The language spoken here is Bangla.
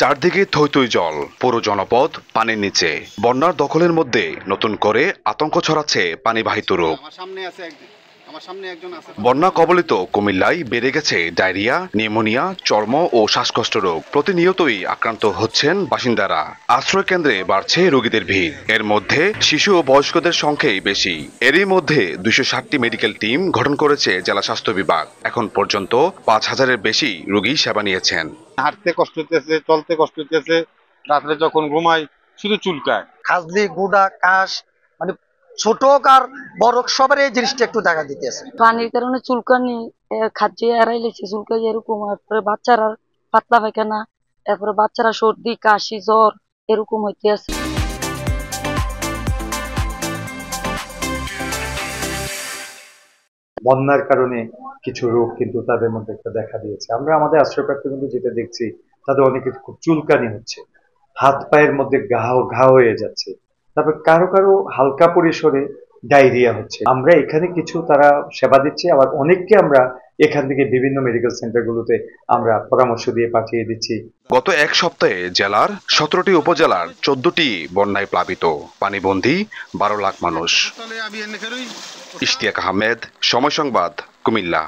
চারদিকে থই জল পুরো জনপদ পানির নিচে বন্যার দখলের মধ্যে নতুন করে আতঙ্ক ছড়াচ্ছে পানিবাহিত রোগ বন্যা কবলিত কুমিল্লায় বেড়ে গেছে ডায়রিয়া নিউমোনিয়া চর্ম ও শ্বাসকষ্ট রোগ প্রতিনিয়তই আক্রান্ত হচ্ছেন বাসিন্দারা আশ্রয় কেন্দ্রে বাড়ছে রোগীদের ভিড় এর মধ্যে শিশু ও বয়স্কদের সংখ্যাই বেশি এরই মধ্যে দুইশো ষাটটি মেডিকেল টিম গঠন করেছে জেলা স্বাস্থ্য বিভাগ এখন পর্যন্ত পাঁচ হাজারের বেশি রোগী সেবা নিয়েছেন হাঁটতে কষ্ট হইতেছে চলতে কষ্ট হইতেছে রাত্রে যখন ঘুমাই শুধু চুলকায় খাজলি গুড়া কাশ মানে ছোট আর বড় সবার এই জিনিসটা একটু দেখা দিতেছে পানির কারণে চুলকানি খাদ্য এড়াই লেগেছে চুলকানি এরকম তারপরে বাচ্চারা পাতলা পায়খানা তারপরে বাচ্চারা সর্দি কাশি জ্বর এরকম হইতে আছে বন্যার কারণে কিছু রোগ কিন্তু তাদের মধ্যে একটা দেখা দিয়েছে আমরা আমাদের আশ্রয়প্রাপ্ত কিন্তু যেটা দেখছি তাদের অনেকে খুব চুলকানি হচ্ছে হাত পায়ের মধ্যে ঘা ঘা হয়ে যাচ্ছে তারপর কারো কারো হালকা পরিসরে ডায়রিয়া হচ্ছে আমরা এখানে কিছু তারা সেবা দিচ্ছে আবার অনেককে আমরা এখান থেকে বিভিন্ন মেডিকেল সেন্টারগুলোতে আমরা পরামর্শ দিয়ে পাঠিয়ে দিচ্ছি গত এক সপ্তাহে জেলার সতেরোটি উপজেলার চোদ্দটি বন্যায় প্লাবিত পানিবন্দী বারো লাখ মানুষ ইশতিয়াক আহমেদ সময় সংবাদ কুমিল্লা